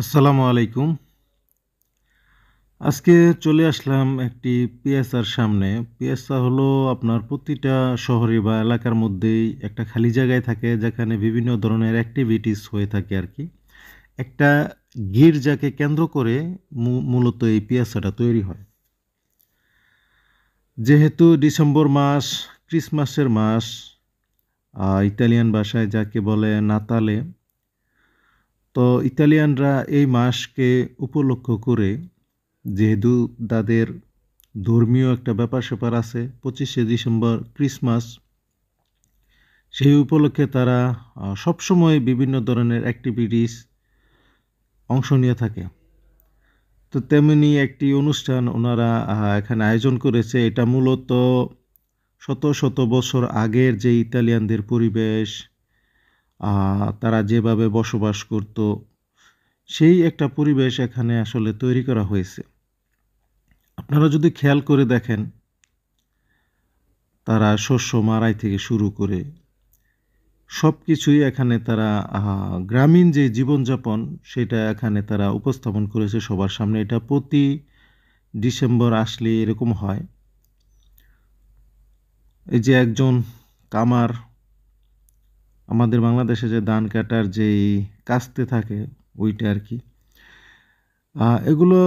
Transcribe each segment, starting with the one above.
আসসালামু আলাইকুম আজকে চলে আসলাম একটি পিএসআর সামনে পিএসআর হলো আপনার প্রতিটা শহরে বা এলাকার মধ্যেই একটা খালি জায়গায় থাকে যেখানে বিভিন্ন ধরনের অ্যাক্টিভিটিস হয়ে থাকে আর কি একটা গির্জাকে কেন্দ্র করে মূলত এই পিয়াসাটা তৈরি হয় যেহেতু ডিসেম্বর মাস ক্রিসমাসের মাস ইতালিয়ান ভাষায় যাকে বলে নাতালে তো ইতালিয়ানরা এই মাসকে উপলক্ষ করে যেহেতু তাদের ধর্মীয় একটা ব্যাপার স্যাপার আছে পঁচিশে ডিসেম্বর ক্রিসমাস সেই উপলক্ষে তারা সবসময় বিভিন্ন ধরনের অ্যাক্টিভিটিস অংশ নিয়ে থাকে তো তেমনি একটি অনুষ্ঠান ওনারা এখানে আয়োজন করেছে এটা মূলত শত শত বছর আগের যে ইতালিয়ানদের পরিবেশ তারা যেভাবে বসবাস করত সেই একটা পরিবেশ এখানে আসলে তৈরি করা হয়েছে আপনারা যদি খেয়াল করে দেখেন তারা শস্য মারাই থেকে শুরু করে সব কিছুই এখানে তারা গ্রামীণ যে জীবনযাপন সেটা এখানে তারা উপস্থাপন করেছে সবার সামনে এটা প্রতি ডিসেম্বর আসলে এরকম হয় এই যে একজন কামার আমাদের বাংলাদেশে যে ধান কাটার যেই কাস্তে থাকে ওইটা আর কি এগুলো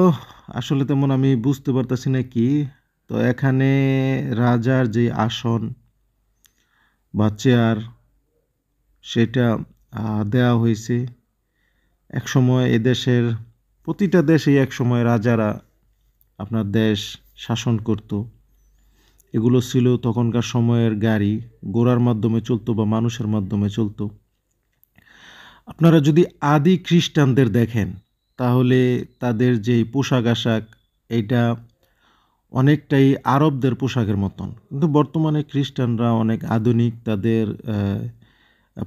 আসলে তেমন আমি বুঝতে পারতেছি না কি তো এখানে রাজার যে আসন বা চেয়ার সেটা দেয়া হয়েছে একসময় এদেশের প্রতিটা দেশেই একসময় রাজারা আপনার দেশ শাসন করতো এগুলো ছিল তখনকার সময়ের গাড়ি গোড়ার মাধ্যমে চলতো বা মানুষের মাধ্যমে চলতো আপনারা যদি আদি খ্রিস্টানদের দেখেন তাহলে তাদের যে পোশাক আশাক এটা অনেকটাই আরবদের পোশাকের মতন কিন্তু বর্তমানে খ্রিস্টানরা অনেক আধুনিক তাদের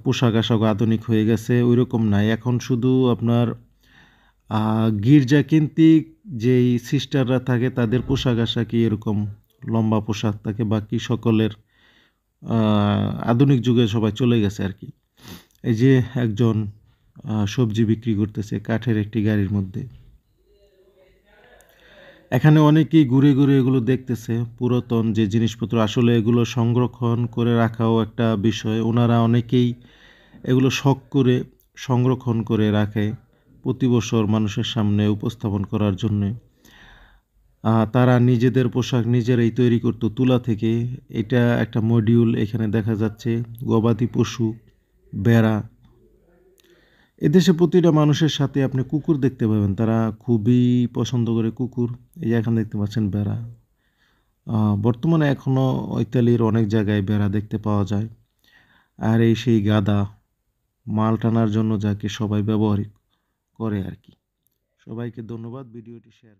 পোশাক আশাক আধুনিক হয়ে গেছে ওই রকম নাই এখন শুধু আপনার গির্জা কেন্দ্রিক যেই সিস্টাররা থাকে তাদের পোশাক আশাকই এরকম লম্বা পোশাক তাকে বাকি সকলের আধুনিক যুগে সবাই চলে গেছে আর কি এই যে একজন সবজি বিক্রি করতেছে কাঠের একটি গাড়ির মধ্যে এখানে অনেকেই ঘুরে ঘুরে এগুলো দেখতেছে পুরাতন যে জিনিসপত্র আসলে এগুলো সংরক্ষণ করে রাখাও একটা বিষয় ওনারা অনেকেই এগুলো শখ করে সংরক্ষণ করে রাখে প্রতি বছর মানুষের সামনে উপস্থাপন করার জন্যে তারা নিজেদের পোশাক নিজেরাই তৈরি করত তুলা থেকে এটা একটা মডিউল এখানে দেখা যাচ্ছে গবাদি পশু বেড়া এদেশে প্রতিটা মানুষের সাথে আপনি কুকুর দেখতে পাবেন তারা খুবই পছন্দ করে কুকুর এই যে এখন দেখতে পাচ্ছেন বেড়া বর্তমানে এখনও ইতালির অনেক জায়গায় বেড়া দেখতে পাওয়া যায় আর এই সেই গাদা মাল টানার জন্য যাকে সবাই ব্যবহার করে আর কি সবাইকে ধন্যবাদ ভিডিওটি শেয়ার